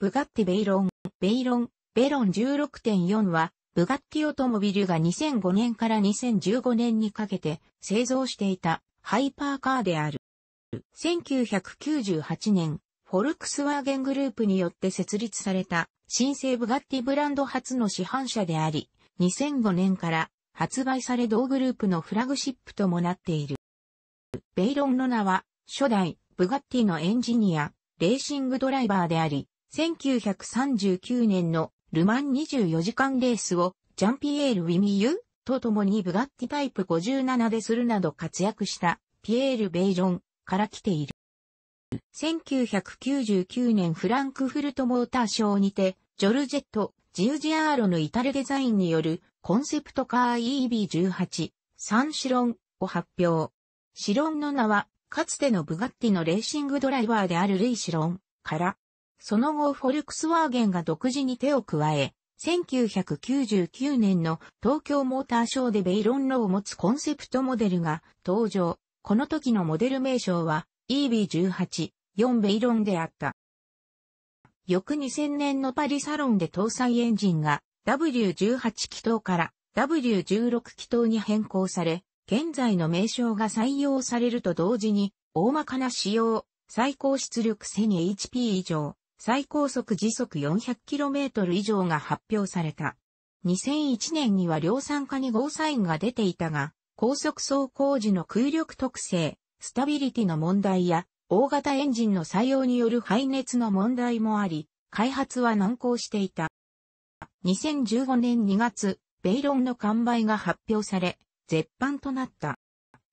ブガッティベイロン、ベイロン、ベロン16.4は、ブガッティオトモビルが2005年から2015年にかけて製造していたハイパーカーである。1998年、フォルクスワーゲングループによって設立された新生ブガッティブランド初の市販車であり、2005年から発売され同グループのフラグシップともなっている。ベイロンの名は、初代ブガッティのエンジニア、レーシングドライバーであり、1939年のルマン24時間レースをジャンピエール・ウィミユと共にブガッティタイプ57でするなど活躍したピエール・ベイジョンから来ている。1999年フランクフルトモーターショーにて、ジョルジェット・ジウジアーロのイタルデザインによるコンセプトカー EB18、サンシロンを発表。シロンの名は、かつてのブガッティのレーシングドライバーであるルイ・シロンからその後フォルクスワーゲンが独自に手を加え、1999年の東京モーターショーでベイロンロを持つコンセプトモデルが登場。この時のモデル名称は EB18、4ベイロンであった。翌2000年のパリサロンで搭載エンジンが W18 気筒から W16 気筒に変更され、現在の名称が採用されると同時に、大まかな仕様、最高出力 1000HP 以上、最高速時速 400km 以上が発表された。2001年には量産化にゴーサインが出ていたが、高速走行時の空力特性、スタビリティの問題や、大型エンジンの採用による排熱の問題もあり、開発は難航していた。2015年2月、ベイロンの完売が発表され、絶版となった。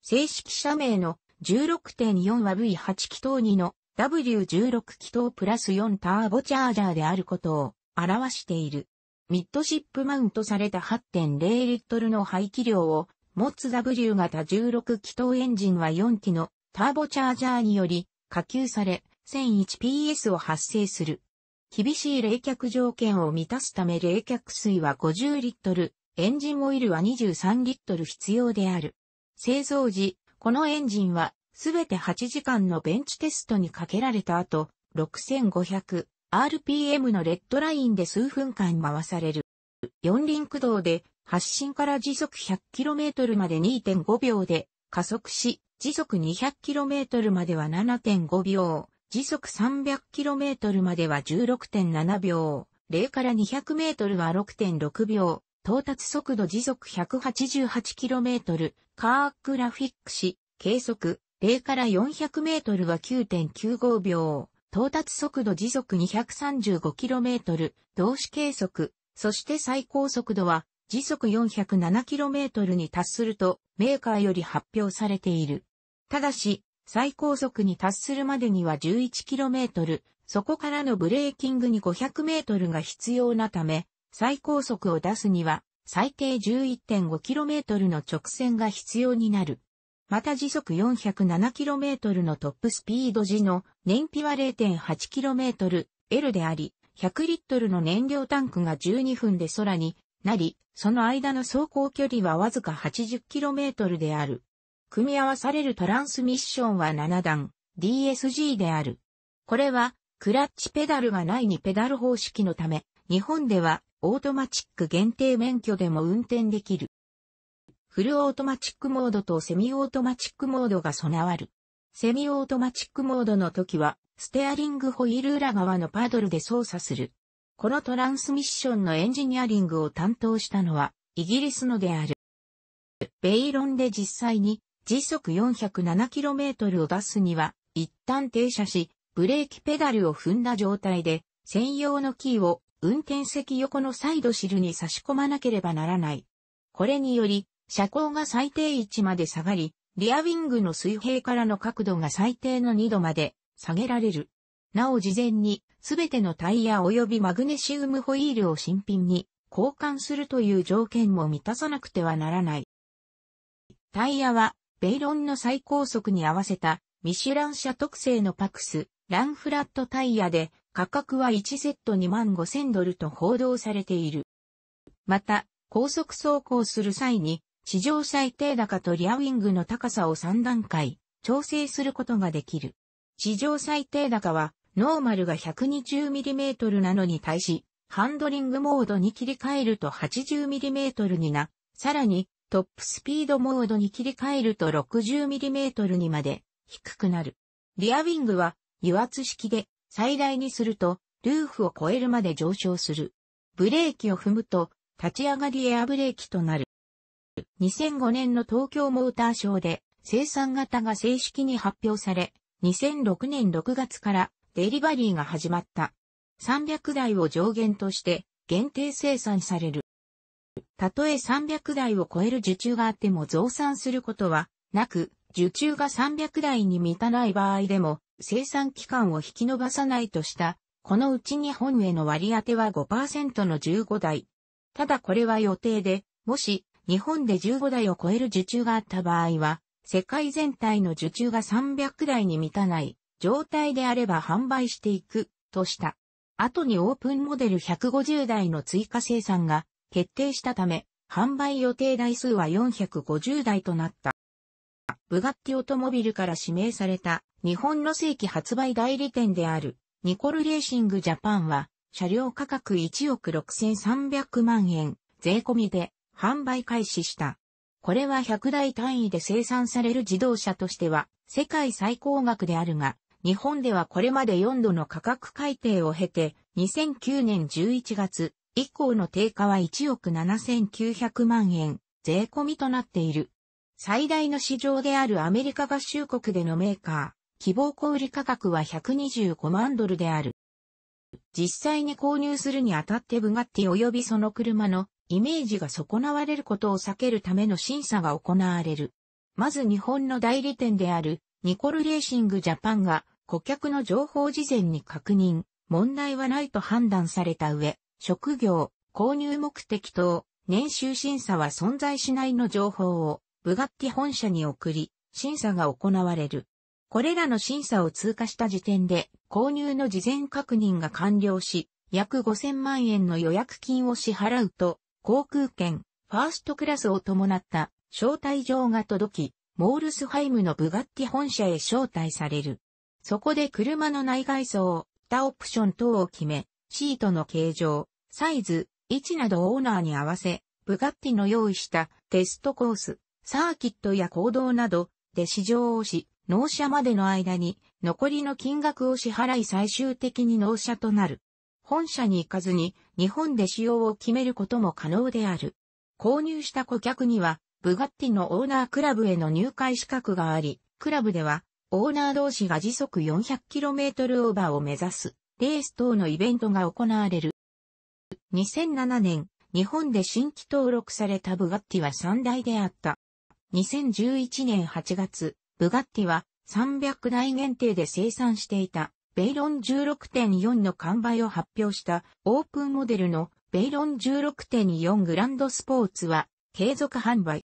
正式社名の16.4は V8 気筒2の W16 気筒プラス4ターボチャージャーであることを表している。ミッドシップマウントされた8.0リットルの排気量を持つ W 型16気筒エンジンは4機のターボチャージャーにより下級され 1001PS を発生する。厳しい冷却条件を満たすため冷却水は50リットル、エンジンオイルは23リットル必要である。製造時、このエンジンはすべて8時間のベンチテストにかけられた後、6500、RPM のレッドラインで数分間回される。四輪駆動で発進から時速 100km まで2.5秒で加速し、時速 200km までは7.5秒、時速 300km までは16.7秒、0から 200m は6.6秒、到達速度時速 188km、カークラフィックし、計測、0から400メートルは9.95秒、到達速度時速2 3 5トル、同時計測、そして最高速度は時速4 0 7トルに達するとメーカーより発表されている。ただし、最高速に達するまでには1 1トル、そこからのブレーキングに5 0 0ルが必要なため、最高速を出すには最低 11.5km の直線が必要になる。また時速 407km のトップスピード時の燃費は 0.8km/L であり、100リットルの燃料タンクが12分で空になり、その間の走行距離はわずか 80km である。組み合わされるトランスミッションは7段 DSG である。これはクラッチペダルがないにペダル方式のため、日本ではオートマチック限定免許でも運転できる。フルオートマチックモードとセミオートマチックモードが備わる。セミオートマチックモードの時は、ステアリングホイール裏側のパドルで操作する。このトランスミッションのエンジニアリングを担当したのは、イギリスのである。ベイロンで実際に時速 407km を出すには、一旦停車し、ブレーキペダルを踏んだ状態で、専用のキーを運転席横のサイドシルに差し込まなければならない。これにより、車高が最低位置まで下がり、リアウィングの水平からの角度が最低の2度まで下げられる。なお事前に、すべてのタイヤ及びマグネシウムホイールを新品に交換するという条件も満たさなくてはならない。タイヤは、ベイロンの最高速に合わせた、ミシュラン車特製のパクス、ランフラットタイヤで、価格は1セット2万5千ドルと報道されている。また、高速走行する際に、史上最低高とリアウィングの高さを3段階、調整することができる。史上最低高は、ノーマルが 120mm なのに対し、ハンドリングモードに切り替えると 80mm にな、さらに、トップスピードモードに切り替えると 60mm にまで低くなる。リアウィングは油圧式で最大にするとルーフを超えるまで上昇する。ブレーキを踏むと立ち上がりエアブレーキとなる。2005年の東京モーターショーで生産型が正式に発表され、2006年6月からデリバリーが始まった。300台を上限として限定生産される。たとえ300台を超える受注があっても増産することはなく、受注が300台に満たない場合でも生産期間を引き延ばさないとした、このうち日本への割り当ては5%の15台。ただこれは予定で、もし日本で15台を超える受注があった場合は、世界全体の受注が300台に満たない状態であれば販売していくとした。後にオープンモデル150台の追加生産が決定したため、販売予定台数は450台となった。ブガッティオトモビルから指名された日本の正規発売代理店であるニコルレーシングジャパンは車両価格1億6300万円税込みで販売開始した。これは100台単位で生産される自動車としては世界最高額であるが、日本ではこれまで4度の価格改定を経て、2009年11月以降の定価は1億7900万円、税込みとなっている。最大の市場であるアメリカ合衆国でのメーカー、希望小売価格は125万ドルである。実際に購入するにあたってブガッティ及びその車のイメージが損なわれることを避けるための審査が行われる。まず日本の代理店であるニコルレーシングジャパンが顧客の情報事前に確認、問題はないと判断された上、職業、購入目的等、年収審査は存在しないの情報をブガッティ本社に送り、審査が行われる。これらの審査を通過した時点で購入の事前確認が完了し、約5000万円の予約金を支払うと、航空券、ファーストクラスを伴った招待状が届き、モールスハイムのブガッティ本社へ招待される。そこで車の内外装、他オプション等を決め、シートの形状、サイズ、位置などオーナーに合わせ、ブガッティの用意したテストコース、サーキットや行動などで試乗をし、納車までの間に残りの金額を支払い最終的に納車となる。本社に行かずに日本で使用を決めることも可能である。購入した顧客には、ブガッティのオーナークラブへの入会資格があり、クラブでは、オーナー同士が時速 400km オーバーを目指す、レース等のイベントが行われる。2007年、日本で新規登録されたブガッティは3台であった。2011年8月、ブガッティは300台限定で生産していた。ベイロン16.4の完売を発表したオープンモデルのベイロン16.4グランドスポーツは継続販売。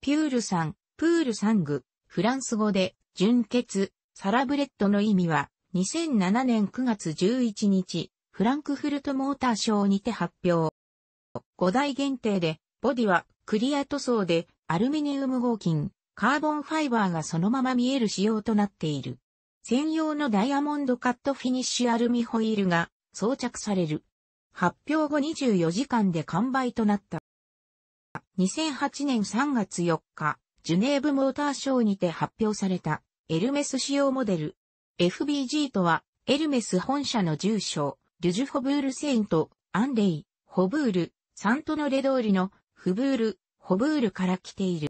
ピュールさん、プールサング、フランス語で純血、サラブレッドの意味は2007年9月11日、フランクフルトモーターショーにて発表。5台限定で、ボディはクリア塗装でアルミニウム合金、カーボンファイバーがそのまま見える仕様となっている。専用のダイヤモンドカットフィニッシュアルミホイールが装着される。発表後24時間で完売となった。2008年3月4日、ジュネーブモーターショーにて発表されたエルメス仕様モデル。FBG とは、エルメス本社の住所、ルジュホブールセイント、アンレイ、ホブール、サントノレドールの、フブール、ホブールから来ている。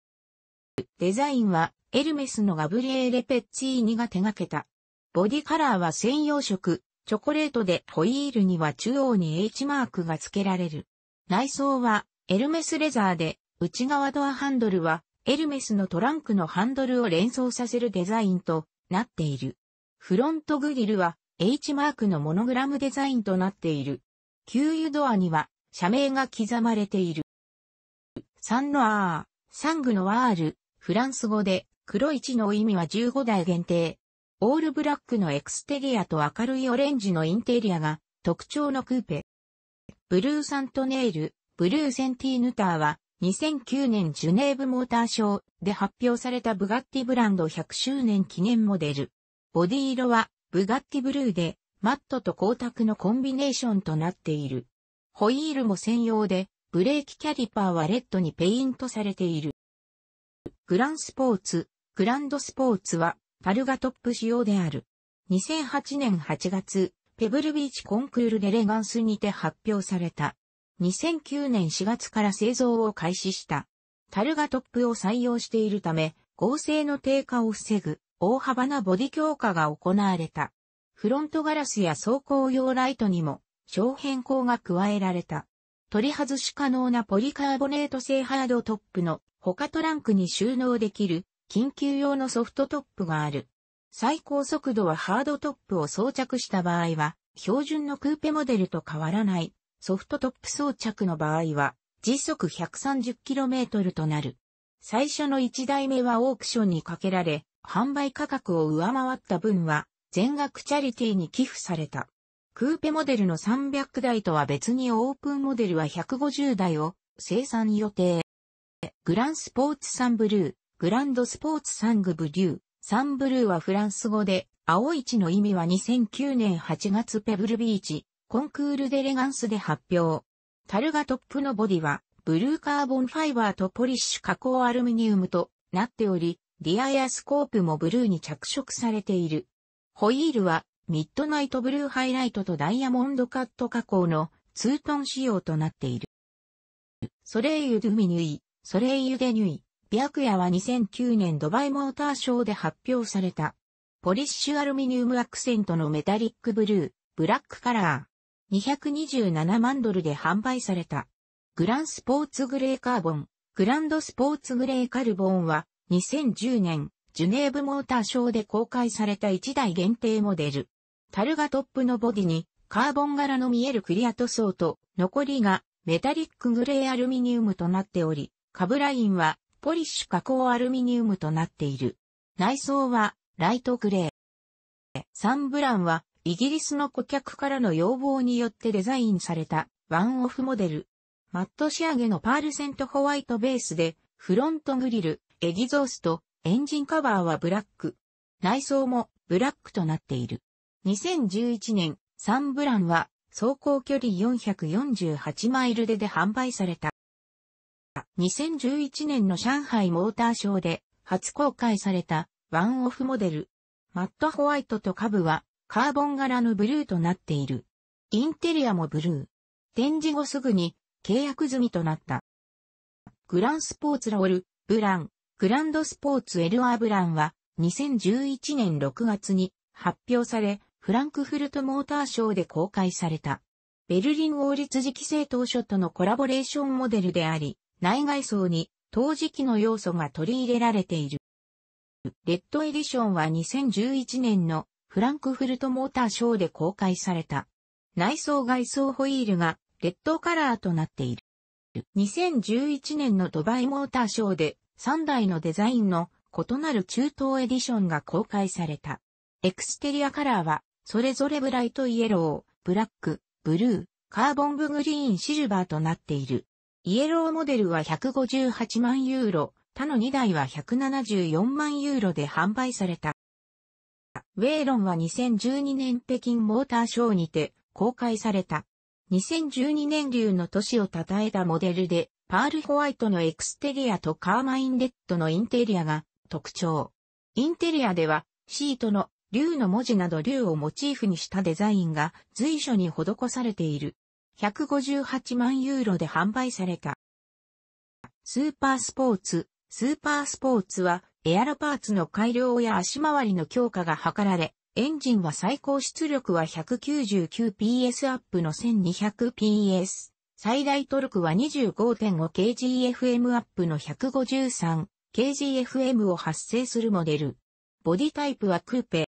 デザインはエルメスのガブリエーレ・ペッチーニが手掛けた。ボディカラーは専用色、チョコレートでホイールには中央に H マークが付けられる。内装はエルメスレザーで、内側ドアハンドルはエルメスのトランクのハンドルを連想させるデザインとなっている。フロントグリルは H マークのモノグラムデザインとなっている。給油ドアには社名が刻まれている。3の R、サングの R、フランス語で、黒1の意味は15台限定。オールブラックのエクステリアと明るいオレンジのインテリアが特徴のクーペ。ブルーサントネール、ブルーセンティーヌターは2009年ジュネーブモーターショーで発表されたブガッティブランド100周年記念モデル。ボディ色はブガッティブルーでマットと光沢のコンビネーションとなっている。ホイールも専用でブレーキキャリパーはレッドにペイントされている。グランスポーツ、グランドスポーツは、パルガトップ仕様である。2008年8月、ペブルビーチコンクールでレガンスにて発表された。2009年4月から製造を開始した。タルガトップを採用しているため、合成の低下を防ぐ大幅なボディ強化が行われた。フロントガラスや走行用ライトにも小変更が加えられた。取り外し可能なポリカーボネート製ハードトップの他トランクに収納できる緊急用のソフトトップがある。最高速度はハードトップを装着した場合は、標準のクーペモデルと変わらないソフトトップ装着の場合は、時速 130km となる。最初の1台目はオークションにかけられ、販売価格を上回った分は、全額チャリティーに寄付された。クーペモデルの300台とは別にオープンモデルは150台を生産予定。グランスポーツサンブルー、グランドスポーツサングブリュー、サンブルーはフランス語で、青市の意味は2009年8月ペブルビーチ、コンクールデレガンスで発表。タルガトップのボディは、ブルーカーボンファイバーとポリッシュ加工アルミニウムとなっており、ディアやスコープもブルーに着色されている。ホイールは、ミッドナイトブルーハイライトとダイヤモンドカット加工のツートン仕様となっている。ソレイユ・ドゥ・ミュイ、ソレイユデニュイ、白夜は2009年ドバイモーターショーで発表された。ポリッシュアルミニウムアクセントのメタリックブルー、ブラックカラー。227万ドルで販売された。グランスポーツグレーカーボン。グランドスポーツグレーカルボンは2010年ジュネーブモーターショーで公開された1台限定モデル。樽がトップのボディにカーボン柄の見えるクリア塗装と残りがメタリックグレーアルミニウムとなっており、カブラインはポリッシュ加工アルミニウムとなっている。内装はライトグレー。サンブランはイギリスの顧客からの要望によってデザインされたワンオフモデル。マット仕上げのパールセントホワイトベースでフロントグリル、エギゾースト、エンジンカバーはブラック。内装もブラックとなっている。2011年、サンブランは走行距離448マイルでで販売された。2011年の上海モーターショーで初公開されたワンオフモデル。マットホワイトと下部はカーボン柄のブルーとなっている。インテリアもブルー。展示後すぐに契約済みとなった。グランスポーツラオル、ブラン、グランドスポーツエルアーブランは2011年6月に発表され、フランクフルトモーターショーで公開された。ベルリン王立時期制当初とのコラボレーションモデルであり、内外装に陶磁器の要素が取り入れられている。レッドエディションは2011年のフランクフルトモーターショーで公開された。内装外装ホイールがレッドカラーとなっている。2011年のドバイモーターショーで3台のデザインの異なる中東エディションが公開された。エクステリアカラーはそれぞれブライトイエロー、ブラック、ブルー、カーボングリーンシルバーとなっている。イエローモデルは158万ユーロ、他の2台は174万ユーロで販売された。ウェイロンは2012年北京モーターショーにて公開された。2012年流の年を称えたモデルで、パールホワイトのエクステリアとカーマインレッドのインテリアが特徴。インテリアでは、シートの竜の文字など竜をモチーフにしたデザインが随所に施されている。158万ユーロで販売された。スーパースポーツ。スーパースポーツは、エアロパーツの改良や足回りの強化が図られ、エンジンは最高出力は 199PS アップの 1200PS。最大トルクは 25.5kgfm アップの 153kgfm を発生するモデル。ボディタイプはクーペ。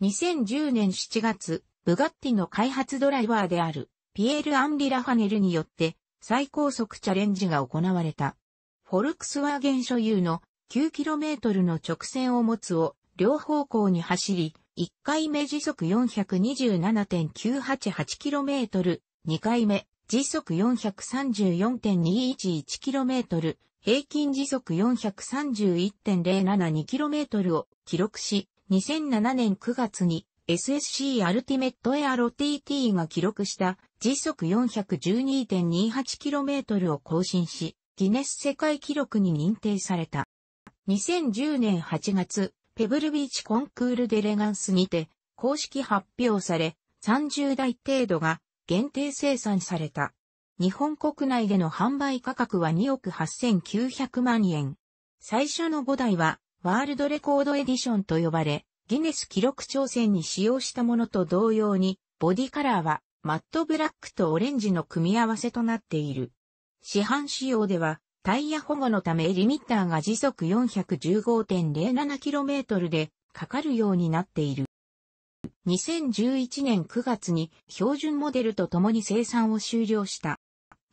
2010年7月、ブガッティの開発ドライバーであるピエール・アンリ・ラファネルによって最高速チャレンジが行われた。フォルクスワーゲン所有の 9km の直線を持つを両方向に走り、1回目時速 427.988km、2回目時速 434.211km、平均時速 431.072km を記録し、2007年9月に SSC アルティメットエアロ TT が記録した時速 412.28km を更新し、ギネス世界記録に認定された。2010年8月、ペブルビーチコンクールデレガンスにて公式発表され、30台程度が限定生産された。日本国内での販売価格は2億8900万円。最初の5台はワールドレコードエディションと呼ばれ、ギネス記録挑戦に使用したものと同様に、ボディカラーはマットブラックとオレンジの組み合わせとなっている。市販仕様では、タイヤ保護のためリミッターが時速 415.07km でかかるようになっている。2011年9月に標準モデルと共に生産を終了した。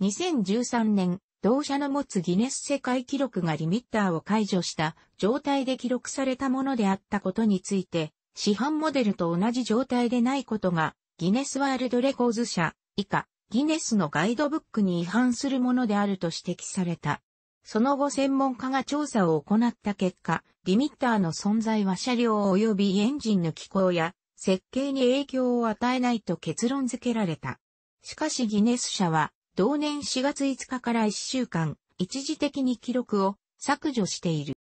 2013年同社の持つギネス世界記録がリミッターを解除した状態で記録されたものであったことについて、市販モデルと同じ状態でないことが、ギネスワールドレコーズ社以下、ギネスのガイドブックに違反するものであると指摘された。その後専門家が調査を行った結果、リミッターの存在は車両及びエンジンの機構や設計に影響を与えないと結論付けられた。しかしギネス社は同年4月5日から1週間、一時的に記録を削除している。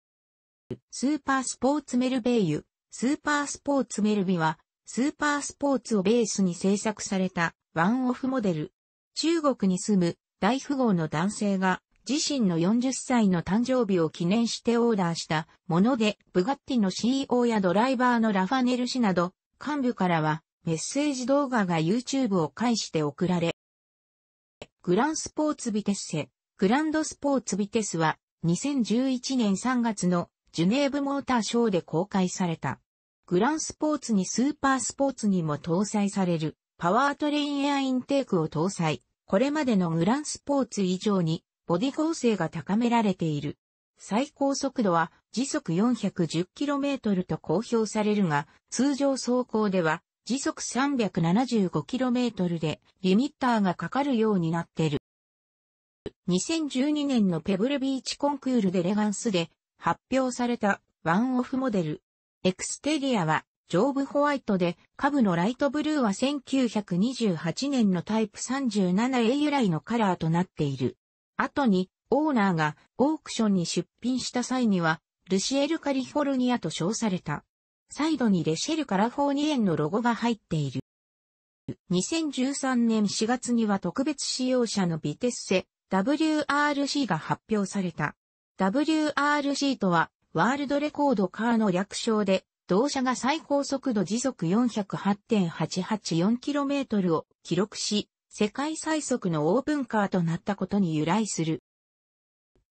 スーパースポーツメルベイユ、スーパースポーツメルビは、スーパースポーツをベースに制作されたワンオフモデル。中国に住む大富豪の男性が自身の40歳の誕生日を記念してオーダーしたもので、ブガッティの CEO やドライバーのラファネル氏など、幹部からはメッセージ動画が YouTube を介して送られ、グランスポーツビテッセ、グランドスポーツビテスは、2011年3月のジュネーブモーターショーで公開された。グランスポーツにスーパースポーツにも搭載される、パワートレインエアインテークを搭載。これまでのグランスポーツ以上に、ボディ構成が高められている。最高速度は時速 410km と公表されるが、通常走行では時速 375km でリミッターがかかるようになってる。2012年のペブルビーチコンクールでレガンスで発表されたワンオフモデル。エクステリアは上部ホワイトで、下部のライトブルーは1928年のタイプ 37A 由来のカラーとなっている。後に、オーナーがオークションに出品した際には、ルシエルカリフォルニアと称された。サイドにレシェルカラフォーニエンのロゴが入っている。2013年4月には特別使用者のビテッセ WRC が発表された。WRC とはワールドレコードカーの略称で、同社が最高速度時速 408.884km を記録し、世界最速のオープンカーとなったことに由来する。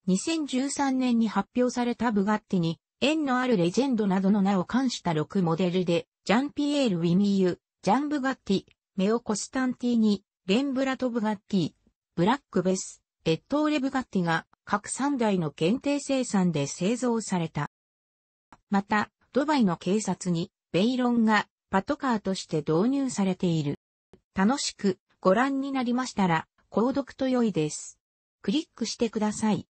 2013年に発表されたブガッティに縁のあるレジェンドなどの名を冠した6モデルで、ジャンピエール・ウィミユ、ジャン・ブガッティ、メオ・コスタンティーニ、レンブラト・ブガッティ、ブラック・ベス、エットーレ・ブガッティが各3台の限定生産で製造された。また、ドバイの警察にベイロンがパトカーとして導入されている。楽しくご覧になりましたら、購読と良いです。クリックしてください。